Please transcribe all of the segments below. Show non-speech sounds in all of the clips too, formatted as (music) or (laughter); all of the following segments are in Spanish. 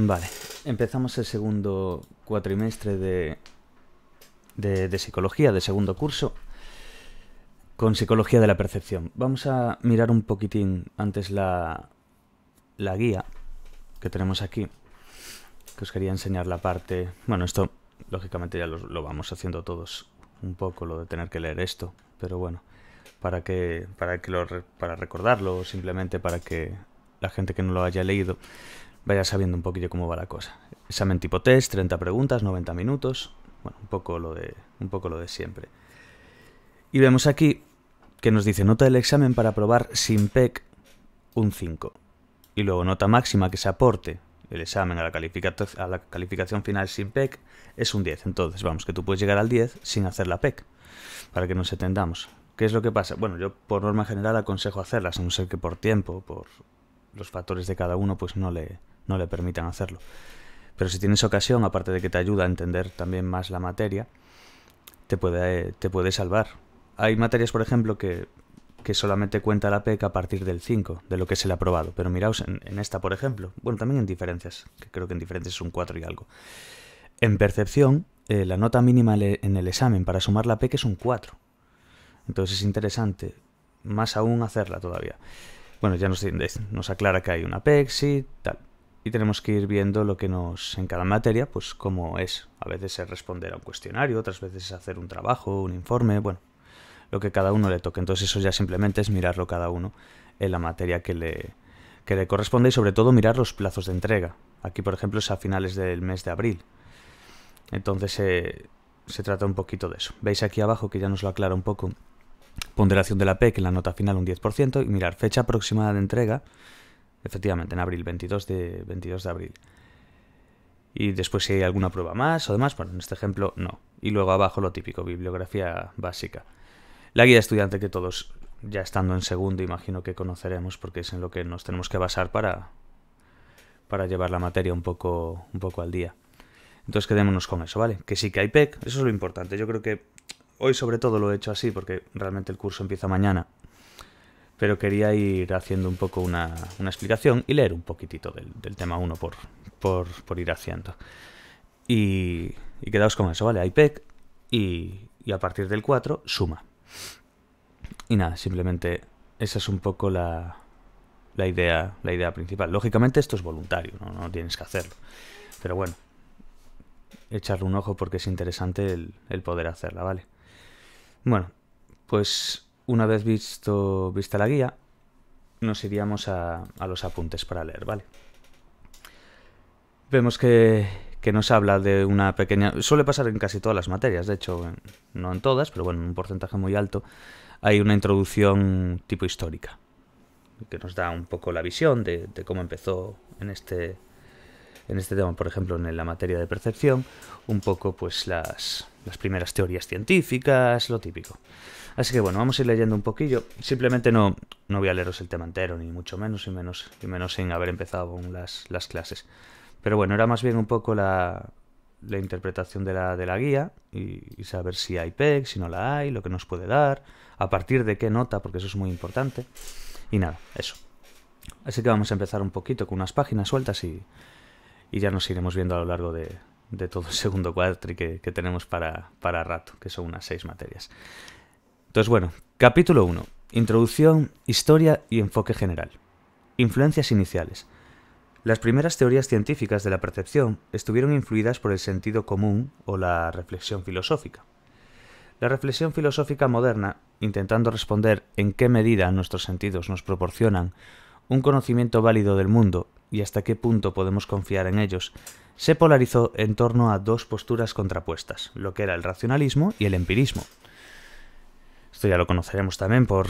Vale, empezamos el segundo cuatrimestre de, de, psicología, de segundo curso, con psicología de la percepción. Vamos a mirar un poquitín antes la, la guía que tenemos aquí, que os quería enseñar la parte... Bueno, esto lógicamente ya lo, vamos haciendo todos un poco, lo de tener que leer esto, pero bueno, para que, para que lo, para recordarlo, o simplemente para que la gente que no lo haya leído vaya sabiendo un poquillo cómo va la cosa. Examen tipo test, 30 preguntas, 90 minutos, bueno, un poco lo de, un poco lo de siempre. Y vemos aquí que nos dice nota del examen para aprobar sin PEC un 5. Y luego nota máxima que se aporte el examen a la, a la calificación final sin PEC es un 10. Entonces, vamos, que tú puedes llegar al 10 sin hacer la PEC, para que nos entendamos. ¿Qué es lo que pasa? Bueno, yo por norma general aconsejo hacerlas, a no ser que por tiempo, por los factores de cada uno, pues no le, no le permitan hacerlo. Pero si tienes ocasión, aparte de que te ayuda a entender también más la materia, te puede, te puede salvar. Hay materias, por ejemplo, que, solamente cuenta la PEC a partir del 5, de lo que se le ha probado. Pero miraos en, esta, por ejemplo, bueno, también en diferencias, que creo que en diferencias es un 4 y algo. En percepción, eh, la nota mínima en el examen para sumar la PEC es un 4. Entonces es interesante, más aún hacerla todavía. Bueno, ya nos, nos aclara que hay una PEC, sí, tal y tenemos que ir viendo lo que nos en cada materia, pues cómo es. A veces es responder a un cuestionario, otras veces es hacer un trabajo, un informe, bueno, lo que cada uno le toque. Entonces eso ya simplemente es mirarlo cada uno en la materia que le, que le corresponde y sobre todo mirar los plazos de entrega. Aquí, por ejemplo, es a finales del mes de abril. Entonces eh, se trata un poquito de eso. Veis aquí abajo que ya nos lo aclara un poco. Ponderación de la PEC en la nota final un 10% y mirar fecha aproximada de entrega Efectivamente, en abril, 22 de, de abril. Y después si hay alguna prueba más o demás, bueno, en este ejemplo no. Y luego abajo lo típico, bibliografía básica. La guía estudiante que todos, ya estando en segundo, imagino que conoceremos porque es en lo que nos tenemos que basar para, para llevar la materia un poco, un poco al día. Entonces quedémonos con eso, ¿vale? Que sí que hay PEC, eso es lo importante. Yo creo que hoy sobre todo lo he hecho así porque realmente el curso empieza mañana pero quería ir haciendo un poco una, explicación y leer un poquitito del, tema 1 por, por, ir haciendo. Y, quedaos con eso, ¿vale? IPEC y, y a partir del 4 suma. Y nada, simplemente esa es un poco la, la, idea, la idea principal. Lógicamente esto es voluntario, ¿no? no tienes que hacerlo. Pero bueno, echarle un ojo porque es interesante el poder hacerla, ¿vale? Bueno, pues una vez visto, vista la guía, nos iríamos a, los apuntes para leer, ¿vale? Vemos que, nos habla de una pequeña... Suele pasar en casi todas las materias, de hecho, no en todas, pero bueno, en un porcentaje muy alto, hay una introducción tipo histórica, que nos da un poco la visión de, de cómo empezó en este, en este tema, por ejemplo, en la materia de percepción, un poco pues las, las primeras teorías científicas, lo típico. Así que bueno, vamos a ir leyendo un poquillo. Simplemente no, no voy a leeros el tema entero, ni mucho menos, y menos, y menos sin haber empezado aún las, clases. Pero bueno, era más bien un poco la, la interpretación de la, guía y, saber si hay PEG, si no la hay, lo que nos puede dar, a partir de qué nota, porque eso es muy importante. Y nada, eso. Así que vamos a empezar un poquito con unas páginas sueltas y, ya nos iremos viendo a lo largo de, todo el segundo cuadri que, tenemos para, para rato, que son unas seis materias. Entonces, bueno, capítulo 1. Introducción, historia y enfoque general. Influencias iniciales. Las primeras teorías científicas de la percepción estuvieron influidas por el sentido común o la reflexión filosófica. La reflexión filosófica moderna, intentando responder en qué medida nuestros sentidos nos proporcionan un conocimiento válido del mundo y hasta qué punto podemos confiar en ellos, se polarizó en torno a dos posturas contrapuestas, lo que era el racionalismo y el empirismo. Esto ya lo conoceremos también por,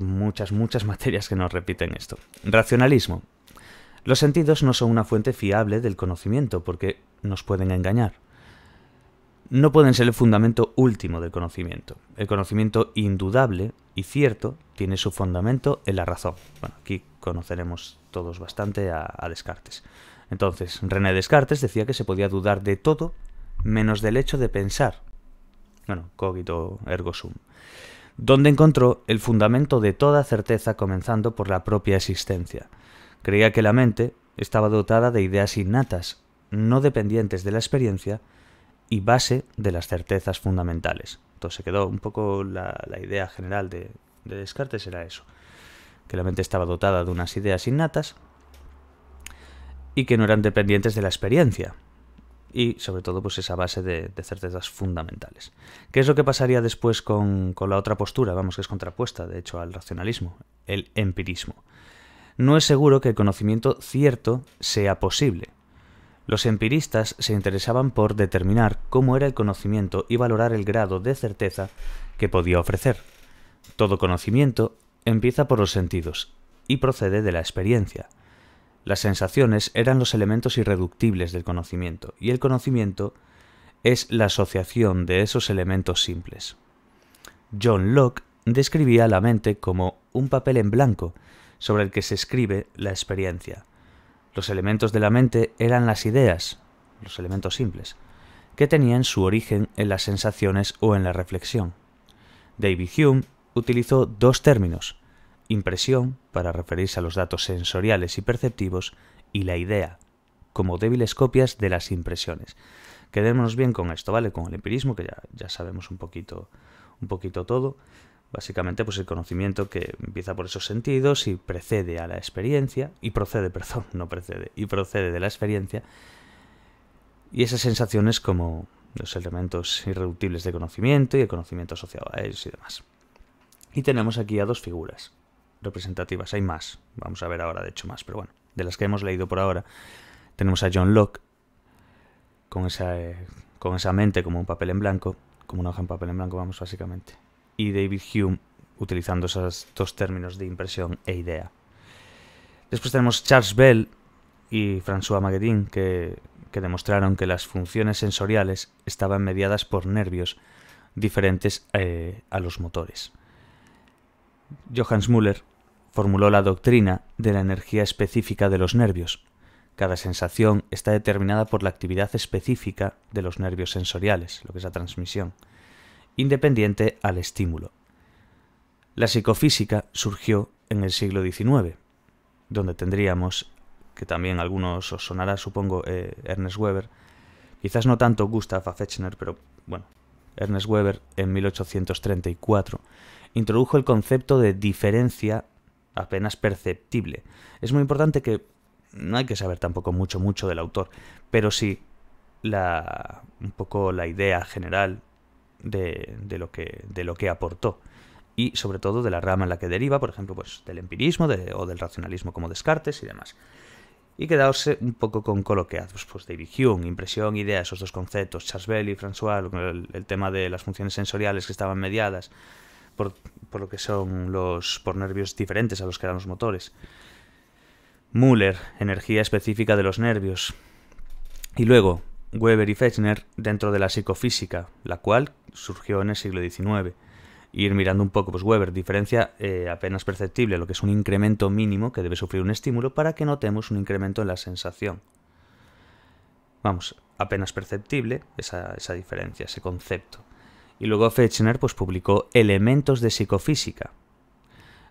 muchas, muchas materias que nos repiten esto. Racionalismo. Los sentidos no son una fuente fiable del conocimiento porque nos pueden engañar. No pueden ser el fundamento último del conocimiento. El conocimiento indudable y cierto tiene su fundamento en la razón. Bueno, aquí conoceremos todos bastante a, a Descartes. Entonces, René Descartes decía que se podía dudar de todo menos del hecho de pensar. Bueno, cogito ergo sum donde encontró el fundamento de toda certeza comenzando por la propia existencia. Creía que la mente estaba dotada de ideas innatas, no dependientes de la experiencia y base de las certezas fundamentales. Entonces se quedó un poco la, idea general de, de Descartes era eso, que la mente estaba dotada de unas ideas innatas y que no eran dependientes de la experiencia, y sobre todo pues esa base de, certezas fundamentales. ¿Qué es lo que pasaría después con, con, la otra postura? Vamos, que es contrapuesta, de hecho, al racionalismo, el empirismo. No es seguro que el conocimiento cierto sea posible. Los empiristas se interesaban por determinar cómo era el conocimiento y valorar el grado de certeza que podía ofrecer. Todo conocimiento empieza por los sentidos y procede de la experiencia. Las sensaciones eran los elementos irreductibles del conocimiento, y el conocimiento es la asociación de esos elementos simples. John Locke describía la mente como un papel en blanco sobre el que se escribe la experiencia. Los elementos de la mente eran las ideas, los elementos simples, que tenían su origen en las sensaciones o en la reflexión. David Hume utilizó dos términos, impresión para referirse a los datos sensoriales y perceptivos y la idea como débiles copias de las impresiones. Quedémonos bien con esto, ¿vale? Con el empirismo, que ya, ya sabemos un poquito, un poquito todo. Básicamente, pues el conocimiento que empieza por esos sentidos y precede a la experiencia, y procede, (laughs) perdón, no precede, y procede de la experiencia, y esas sensaciones como los elementos irreductibles de conocimiento y el conocimiento asociado a ellos y demás. Y tenemos aquí a dos figuras, representativas. Hay más, vamos a ver ahora de hecho más, pero bueno, de las que hemos leído por ahora, tenemos a John Locke con esa, eh, con esa mente como un papel en blanco, como una hoja en papel en blanco, vamos, básicamente, y David Hume utilizando esos dos términos de impresión e idea. Después tenemos Charles Bell y François Maguedin que, demostraron que las funciones sensoriales estaban mediadas por nervios diferentes eh, a los motores. Johannes Müller formuló la doctrina de la energía específica de los nervios. Cada sensación está determinada por la actividad específica de los nervios sensoriales, lo que es la transmisión, independiente al estímulo. La psicofísica surgió en el siglo XIX, donde tendríamos, que también algunos os sonará, supongo, eh, Ernest Weber, quizás no tanto Gustav Fechner, pero bueno, Ernest Weber en 1834 introdujo el concepto de diferencia apenas perceptible. Es muy importante que no hay que saber tampoco mucho mucho del autor, pero sí la un poco la idea general de, de, lo que de lo que aportó y sobre todo de la rama en la que deriva, por ejemplo, pues del empirismo o del racionalismo como Descartes y demás. Y quedaos un poco con coloqueados, pues, pues David impresión, idea, esos dos conceptos, Charles y François, el tema de las funciones sensoriales que estaban mediadas, por, lo que son los por nervios diferentes a los que eran los motores. Müller, energía específica de los nervios. Y luego, Weber y Fechner dentro de la psicofísica, la cual surgió en el siglo XIX. Ir mirando un poco, pues Weber diferencia eh, apenas perceptible lo que es un incremento mínimo que debe sufrir un estímulo para que notemos un incremento en la sensación. Vamos, apenas perceptible esa diferencia, ese concepto. Y luego Fechner pues, publicó Elementos de Psicofísica.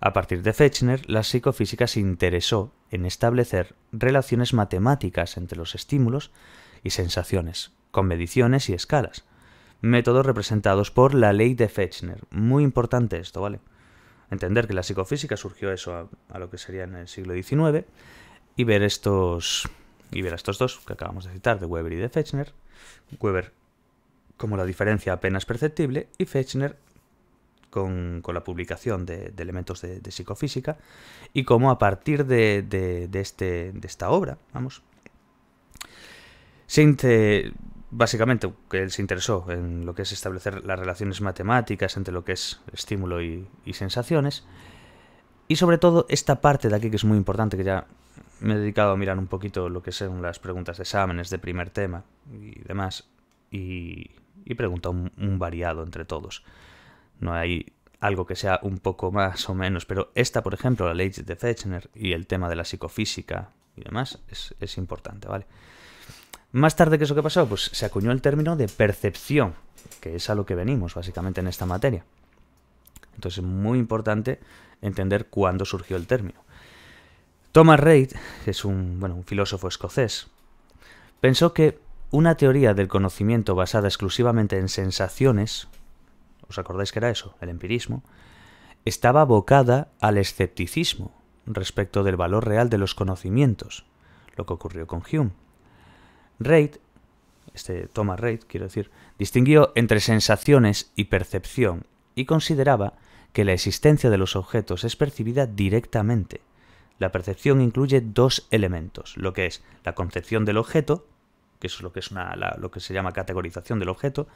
A partir de Fechner, la psicofísica se interesó en establecer relaciones matemáticas entre los estímulos y sensaciones, con mediciones y escalas, métodos representados por la ley de Fechner. Muy importante esto, ¿vale? Entender que la psicofísica surgió eso a, lo que sería en el siglo XIX y ver estos y ver estos dos que acabamos de citar, de Weber y de Fechner, Weber como la diferencia apenas perceptible, y Fechner con, la publicación de, elementos de, psicofísica, y como a partir de, este, de esta obra, vamos, se, básicamente él se interesó en lo que es establecer las relaciones matemáticas entre lo que es estímulo y, y sensaciones, y sobre todo esta parte de aquí que es muy importante, que ya me he dedicado a mirar un poquito lo que son las preguntas de exámenes de primer tema y demás. Y, y pregunta un, variado entre todos. No hay algo que sea un poco más o menos, pero esta, por ejemplo, la ley de Fechner y el tema de la psicofísica y demás, es, importante, ¿vale? Más tarde, que eso, que pasó? Pues se acuñó el término de percepción, que es a lo que venimos básicamente en esta materia. Entonces es muy importante entender cuándo surgió el término. Thomas Reid, que es un, bueno, un filósofo escocés, pensó que una teoría del conocimiento basada exclusivamente en sensaciones, ¿os acordáis que era eso? El empirismo, estaba abocada al escepticismo respecto del valor real de los conocimientos, lo que ocurrió con Hume. Reid, este Thomas Reid, quiero decir, distinguió entre sensaciones y percepción y consideraba que la existencia de los objetos es percibida directamente. La percepción incluye dos elementos, lo que es la concepción del objeto que es lo que, es lo que se llama categorización del objeto,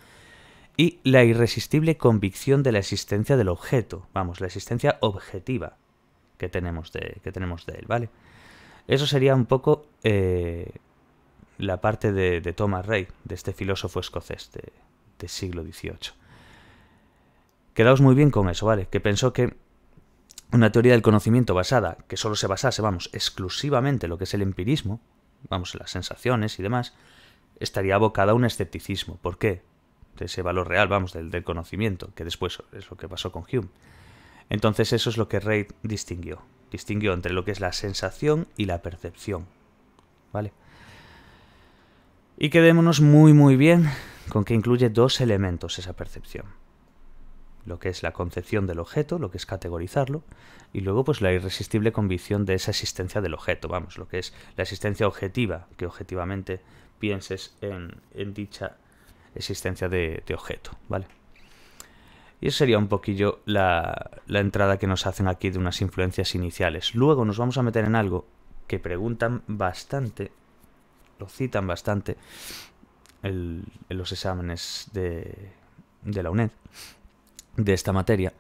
y la irresistible convicción de la existencia del objeto, vamos, la existencia objetiva que tenemos de, que tenemos de él, ¿vale? Eso sería un poco eh, la parte de, Thomas Rey, de este filósofo escocés de, siglo XVIII. Quedaos muy bien con eso, ¿vale? Que pensó que una teoría del conocimiento basada, que solo se basase, vamos, exclusivamente en lo que es el empirismo, vamos, las sensaciones y demás, estaría abocada a un escepticismo. ¿Por qué? De ese valor real, vamos, del, del, conocimiento, que después es lo que pasó con Hume. Entonces eso es lo que Reid distinguió. Distinguió entre lo que es la sensación y la percepción. ¿Vale? Y quedémonos muy muy bien con que incluye dos elementos esa percepción lo que es la concepción del objeto, lo que es categorizarlo, y luego pues la irresistible convicción de esa existencia del objeto, vamos, lo que es la existencia objetiva, que objetivamente pienses en, dicha existencia de, objeto, ¿vale? Y eso sería un poquillo la, entrada que nos hacen aquí de unas influencias iniciales. Luego nos vamos a meter en algo que preguntan bastante, lo citan bastante en los exámenes de, de la UNED, de esta materia.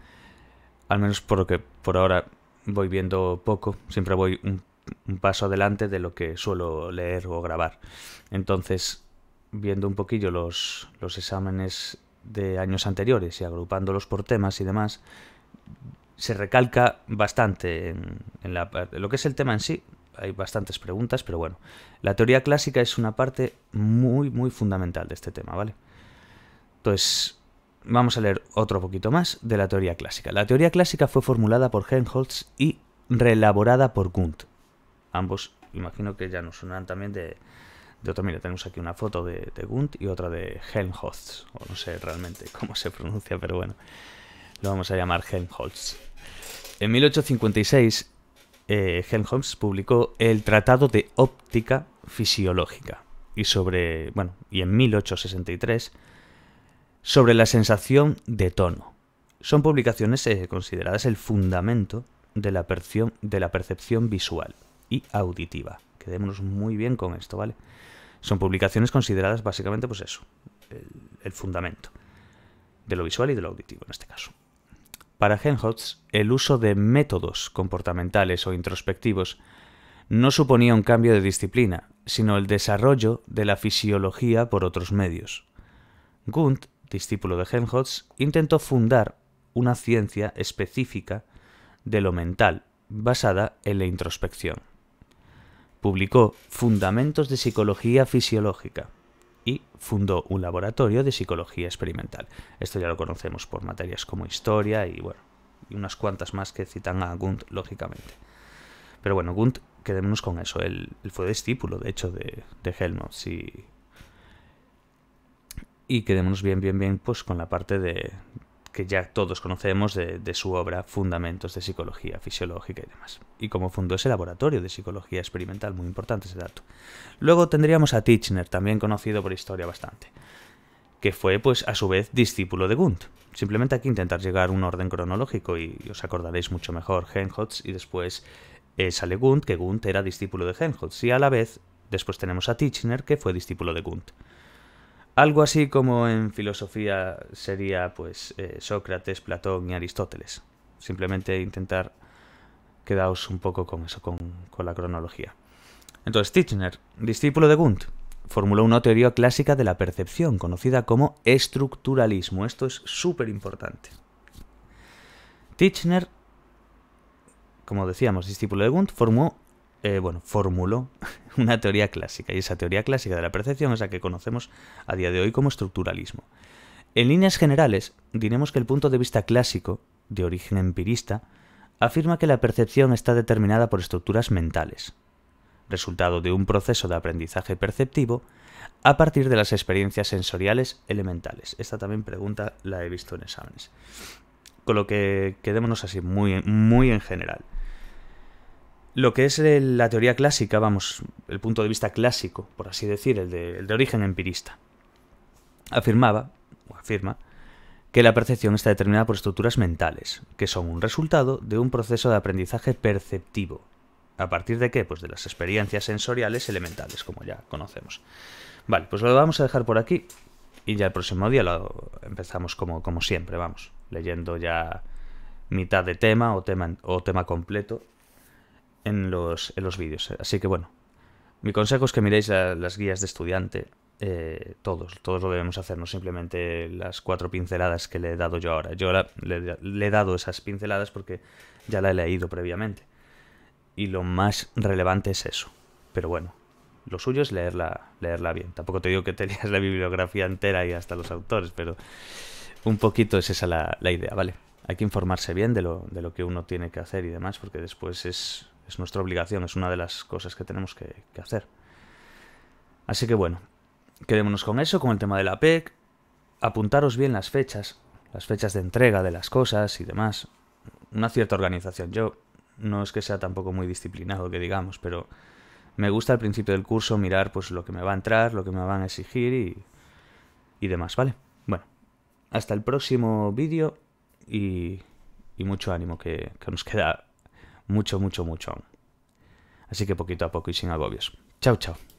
Al menos por lo que por ahora voy viendo poco, siempre voy un, paso adelante de lo que suelo leer o grabar. Entonces, viendo un poquillo los, los exámenes de años anteriores y agrupándolos por temas y demás, se recalca bastante en, lo que es el tema en sí. Hay bastantes preguntas, pero bueno. La teoría clásica es una parte muy, muy fundamental de este tema, ¿vale? Entonces, Vamos a leer otro poquito más de la teoría clásica. La teoría clásica fue formulada por Helmholtz y reelaborada por Gunt. Ambos, imagino que ya nos suenan también de, de otro. Mira, tenemos aquí una foto de, Gunt y otra de Helmholtz. O no sé realmente cómo se pronuncia, pero bueno, lo vamos a llamar Helmholtz. En 1856, eh, Helmholtz publicó el Tratado de Óptica Fisiológica. Y sobre. Bueno, y en 1863 sobre la sensación de tono. Son publicaciones eh, consideradas el fundamento de la, de la percepción visual y auditiva. Quedémonos muy bien con esto, ¿vale? Son publicaciones consideradas básicamente, pues eso, el, fundamento de lo visual y de lo auditivo en este caso. Para Helmholtz, el uso de métodos comportamentales o introspectivos no suponía un cambio de disciplina, sino el desarrollo de la fisiología por otros medios. Gunt discípulo de Helmholtz, intentó fundar una ciencia específica de lo mental basada en la introspección. Publicó Fundamentos de Psicología Fisiológica y fundó un laboratorio de psicología experimental. Esto ya lo conocemos por materias como historia y bueno, y unas cuantas más que citan a Gunt, lógicamente. Pero bueno, Gunt, quedémonos con eso. Él, fue discípulo, de hecho, de, de Helmholtz y y quedémonos bien, bien, bien pues con la parte de que ya todos conocemos de, su obra Fundamentos de Psicología Fisiológica y demás, y cómo fundó ese laboratorio de psicología experimental, muy importante ese dato. Luego tendríamos a Tichner, también conocido por historia bastante, que fue pues a su vez discípulo de Gunt. Simplemente hay que intentar llegar a un orden cronológico y os acordaréis mucho mejor Helmholtz y después eh, sale Gunt, que Gunt era discípulo de Helmholtz, y a la vez después tenemos a Tichner, que fue discípulo de Gunt. Algo así como en filosofía sería pues eh, Sócrates, Platón y Aristóteles. Simplemente intentar quedaos un poco con eso, con, la cronología. Entonces, Titchener, discípulo de Gunt, formuló una teoría clásica de la percepción, conocida como estructuralismo. Esto es súper importante. Titchener, como decíamos, discípulo de Gunt, formó eh, bueno, formuló (laughs) una teoría clásica, y esa teoría clásica de la percepción es la que conocemos a día de hoy como estructuralismo. En líneas generales, diremos que el punto de vista clásico, de origen empirista, afirma que la percepción está determinada por estructuras mentales, resultado de un proceso de aprendizaje perceptivo a partir de las experiencias sensoriales elementales. Esta también pregunta la he visto en exámenes. Con lo que quedémonos así, muy, muy en general lo que es la teoría clásica, vamos, el punto de vista clásico, por así decir, el de, origen empirista. Afirmaba, o afirma, que la percepción está determinada por estructuras mentales, que son un resultado de un proceso de aprendizaje perceptivo. ¿A partir de qué? Pues de las experiencias sensoriales elementales, como ya conocemos. Vale, pues lo vamos a dejar por aquí y ya el próximo día lo empezamos como, como siempre, vamos, leyendo ya mitad de tema o tema, o tema completo en los, en los vídeos. Así que bueno, mi consejo es que miréis las guías de estudiante. Eh, todos, todos lo debemos hacer, no simplemente las cuatro pinceladas que le he dado yo ahora. Yo le, he dado esas pinceladas porque ya la he leído previamente. Y lo más relevante es eso. Pero bueno, lo suyo es leerla, leerla bien. Tampoco te digo que te leas la bibliografía entera y hasta los autores, pero un poquito es esa la, la idea, ¿vale? Hay que informarse bien de lo, de lo que uno tiene que hacer y demás, porque después es es nuestra obligación, es una de las cosas que tenemos que, hacer. Así que bueno, quedémonos con eso, con el tema de la PEC. Apuntaros bien las fechas, las fechas de entrega de las cosas y demás. Una cierta organización. Yo no es que sea tampoco muy disciplinado, que digamos, pero me gusta al principio del curso mirar pues lo que me va a entrar, lo que me van a exigir y, y demás, ¿vale? Bueno, hasta el próximo vídeo y, y mucho ánimo, que nos queda mucho, mucho, mucho Así que poquito a poco y sin agobios. Chao, chao.